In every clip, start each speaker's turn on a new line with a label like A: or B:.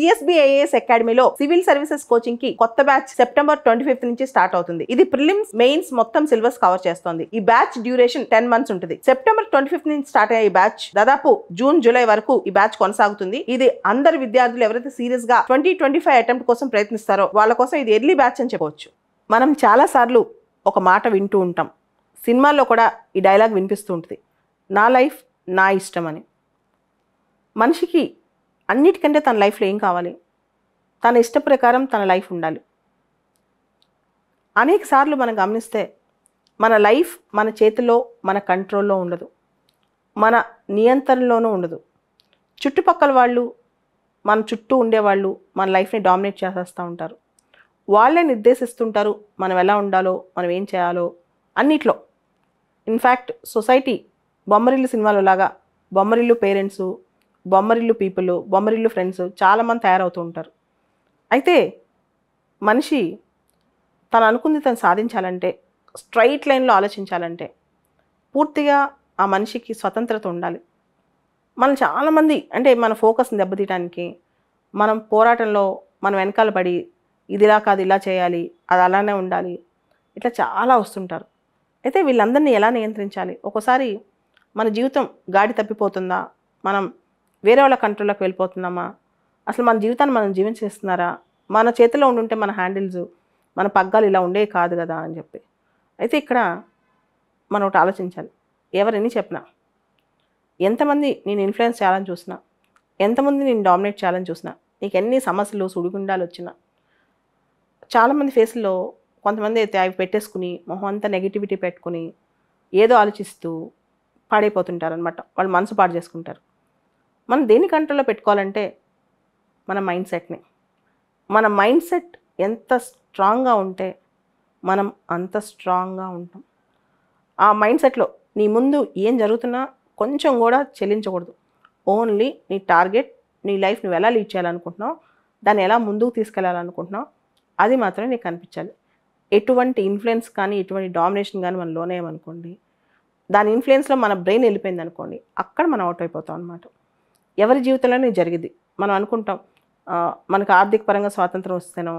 A: CSBIS అకాడమీలో civil services coaching కి కొత్త బ్యాచ్ సెప్టెంబర్ ట్వంటీ ఫిఫ్త్ నుంచి స్టార్ట్ అవుతుంది ఇది ప్రిలిమ్స్ మెయిన్స్ మొత్తం సిలబస్ కవర్ చేస్తుంది ఈ బ్యాచ్ డ్యూరేషన్ టెన్ మంత్స్ ఉంటుంది సెప్టెంబర్ ట్వంటీ ఫిఫ్త్ నుంచి స్టార్ట్ అయ్యే ఈ బ్యాచ్ దాదాపు జూన్ జూలై వరకు ఈ బ్యాచ్ కొనసాగుతుంది ఇది అందరు విద్యార్థులు ఎవరైతే సీరియస్ గా ట్వంటీ ట్వంటీ ఫైవ్ అటెంప్ట్ కోసం ప్రయత్నిస్తారో వాళ్ళ కోసం ఇది ఎర్లీ బ్యాచ్ అని చెప్పవచ్చు మనం చాలాసార్లు ఒక మాట వింటూ ఉంటాం సినిమాల్లో కూడా ఈ డైలాగ్ వినిపిస్తూ ఉంటుంది నా లైఫ్ నా ఇష్టం అని మనిషికి అన్నిటికంటే తన లైఫ్లో ఏం కావాలి తన ఇష్ట ప్రకారం తన లైఫ్ ఉండాలి అనేక సార్లు మనం గమనిస్తే మన లైఫ్ మన చేతిలో మన కంట్రోల్లో ఉండదు మన నియంత్రణలోనూ ఉండదు చుట్టుపక్కల వాళ్ళు మన చుట్టూ ఉండేవాళ్ళు మన లైఫ్ని డామినేట్ చేసేస్తూ ఉంటారు వాళ్ళే నిర్దేశిస్తుంటారు మనం ఎలా ఉండాలో మనం ఏం చేయాలో అన్నిట్లో ఇన్ఫ్యాక్ట్ సొసైటీ బొమ్మరిల్లు సినిమాలో లాగా Bommarillu parents Bommarillu people Bommarillu friends చాలామంది తయారవుతూ ఉంటారు అయితే మనిషి తను అనుకుంది తను సాధించాలంటే స్ట్రైట్ లైన్లో ఆలోచించాలంటే పూర్తిగా ఆ మనిషికి స్వతంత్రత ఉండాలి మనం చాలామంది అంటే మన ఫోకస్ని దెబ్బతీయడానికి మనం పోరాటంలో మనం వెనకాల పడి ఇదిలా కాదు ఇలా చేయాలి అది అలానే ఉండాలి ఇట్లా చాలా వస్తుంటారు అయితే వీళ్ళందరినీ ఎలా నియంత్రించాలి ఒక్కోసారి మన జీవితం గాడి తప్పిపోతుందా మనం వేరే వాళ్ళ కంట్రోల్లోకి వెళ్ళిపోతున్నామా అసలు మన జీవితాన్ని మనం జీవించేస్తున్నారా మన చేతిలో ఉండుంటే మన హ్యాండిల్స్ మన పగ్గాలు ఇలా ఉండే కాదు కదా అని చెప్పి అయితే ఇక్కడ మనం ఒకటి ఆలోచించాలి ఎవరిని చెప్పినా ఎంతమంది నేను ఇన్ఫ్లుయెన్స్ చేయాలని చూసినా ఎంతమంది నేను డామినేట్ చేయాలని చూసినా నీకు ఎన్ని సమస్యలు సుడిగుండాలు వచ్చినా చాలామంది ఫేస్లో కొంతమంది అయితే అవి పెట్టేసుకుని మొహం అంతా నెగిటివిటీ పెట్టుకుని ఏదో ఆలోచిస్తూ పాడైపోతుంటారనమాట వాళ్ళు మనసు పాడు చేసుకుంటారు మనం దేని కంట్రోల్లో పెట్టుకోవాలంటే మన మైండ్ సెట్ని మన మైండ్ సెట్ ఎంత స్ట్రాంగ్గా ఉంటే మనం అంత స్ట్రాంగ్గా ఉంటాం ఆ మైండ్ సెట్లో నీ ముందు ఏం జరుగుతున్నా కొంచెం కూడా చెల్లించకూడదు ఓన్లీ నీ టార్గెట్ నీ లైఫ్ నువ్వు ఎలా లీడ్ చేయాలనుకుంటున్నావు దాన్ని ఎలా ముందుకు తీసుకెళ్లాలనుకుంటున్నావు అది మాత్రమే నీకు కనిపించాలి ఎటువంటి ఇన్ఫ్లుయెన్స్ కానీ ఎటువంటి డామినేషన్ కానీ మనం లోనేయమనుకోండి దాని ఇన్ఫ్లుయెన్స్లో మన బ్రెయిన్ వెళ్ళిపోయింది అనుకోండి అక్కడ మనం అవుట్ అయిపోతాం అనమాట ఎవరి జీవితంలోనే జరిగింది మనం అనుకుంటాం మనకు ఆర్థిక పరంగా స్వాతంత్రం వస్తేనో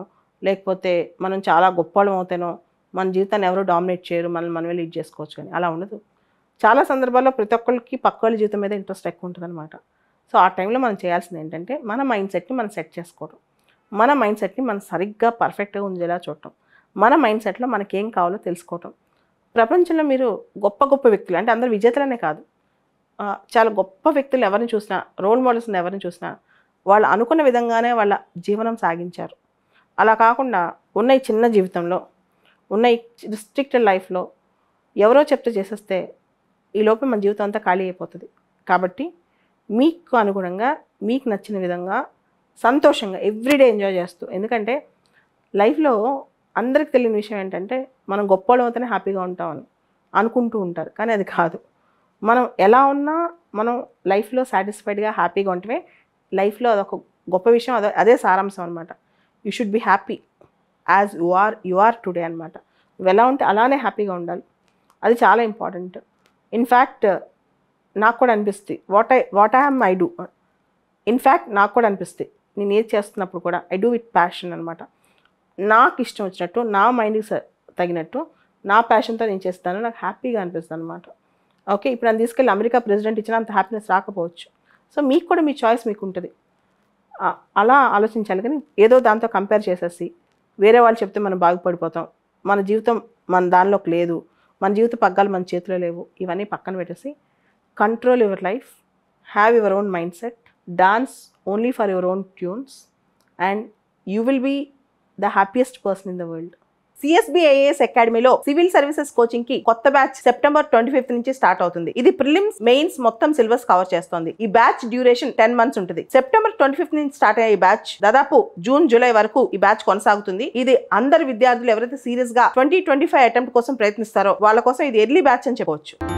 A: లేకపోతే మనం చాలా గొప్పవాళ్ళం అవుతానో మన జీవితాన్ని ఎవరు డామినేట్ చేయరు మనల్ని మనమే లీడ్ చేసుకోవచ్చు కానీ అలా ఉండదు చాలా సందర్భాల్లో ప్రతి ఒక్కరికి పక్క జీవితం మీద ఇంట్రెస్ట్ ఎక్కువ ఉంటుందన్నమాట సో ఆ టైంలో మనం చేయాల్సింది ఏంటంటే మన మైండ్ సెట్ని మనం సెట్ చేసుకోవడం మన మైండ్ సెట్ని మనం సరిగ్గా పర్ఫెక్ట్గా ఉండేలా చూడటం మన మైండ్ సెట్లో మనకేం కావాలో తెలుసుకోవటం ప్రపంచంలో మీరు గొప్ప గొప్ప వ్యక్తులు అంటే అందరు విజేతలనే కాదు చాలా గొప్ప వ్యక్తులు ఎవరిని చూసినా రోల్ మోడల్స్ని ఎవరిని చూసినా వాళ్ళు అనుకున్న విధంగానే వాళ్ళ జీవనం సాగించారు అలా కాకుండా ఉన్న ఈ చిన్న జీవితంలో ఉన్న ఈ రిస్ట్రిక్టెడ్ లైఫ్లో ఎవరో చెప్తే చేసేస్తే ఈ ఈలోపు మన జీవితం అంతా ఖాళీ అయిపోతుంది కాబట్టి మీకు అనుగుణంగా మీకు నచ్చిన విధంగా సంతోషంగా ఎవ్రీడే ఎంజాయ్ చేస్తూ ఎందుకంటే లైఫ్లో అందరికి తెలియని విషయం ఏంటంటే మనం వాళ్ళు అవుతానే హ్యాపీగా ఉంటామని అనుకుంటూ ఉంటారు కానీ అది కాదు మనం ఎలా ఉన్నా మనం లైఫ్లో సాటిస్ఫైడ్గా హ్యాపీగా ఉంటమే లైఫ్లో అదొక గొప్ప విషయం అదో అదే సారాంశం అనమాట you should be happy as you are you are today అనమాట నువ్వు ఎలా ఉంటే అలానే హ్యాపీగా ఉండాలి అది చాలా ఇంపార్టెంట్ ఇన్ఫ్యాక్ట్ నాకు కూడా అనిపిస్తుంది what I what I am I do in fact నాకు కూడా అనిపిస్తుంది నేను ఏది చేస్తున్నప్పుడు కూడా ఐ డూ విత్ ప్యాషన్ అనమాట నాకు ఇష్టం వచ్చినట్టు నా మైండ్కి తగినట్టు నా ప్యాషన్తో నేను చేస్తాను నాకు హ్యాపీగా అనిపిస్తుంది అనమాట ఓకే ఇప్పుడు నన్ను తీసుకెళ్ళి అమెరికా ప్రెసిడెంట్ ఇచ్చిన అంత హ్యాపీనెస్ రాకపోవచ్చు సో మీకు కూడా మీ చాయిస్ మీకు ఉంటుంది అలా ఆలోచించాలి కానీ ఏదో దాంతో కంపేర్ చేసేసి వేరే వాళ్ళు చెప్తే మనం బాగుపడిపోతాం మన జీవితం మన దానిలోకి లేదు మన జీవిత పగ్గాలు మన చేతిలో లేవు ఇవన్నీ పక్కన పెట్టేసి control your life have your own mindset dance only for your own tunes and you will be the happiest person in the world CSBIS అకాడమీలో సివిల్ సర్వీసెస్ కోచింగ్ కి కొత్త బ్యాచ్ సెప్టెంబర్ ట్వంటీ ఫిఫ్త్ నుంచి start అవుతుంది ఇది prelims mains మొత్తం syllabus cover చేస్తుంది ఈ batch duration ten months ఉంటుంది సెప్టెంబర్ ట్వంటీ ఫిఫ్త్ నుంచి స్టార్ట్ అయ్యే ఈ బ్యాచ్ దాదాపు జూన్ జూలై వరకు ఈ బ్యాచ్ కొనసాగుతుంది ఇది అందరు విద్యార్థులు ఎవరైతే సీరియస్ గా ట్వంటీ ట్వంటీ ఫైవ్ అటెంప్ట్ కోసం ప్రయత్నిస్తారో వాళ్ళ కోసం ఇది ఎర్లీ బ్యాచ్ అని చెప్పవచ్చు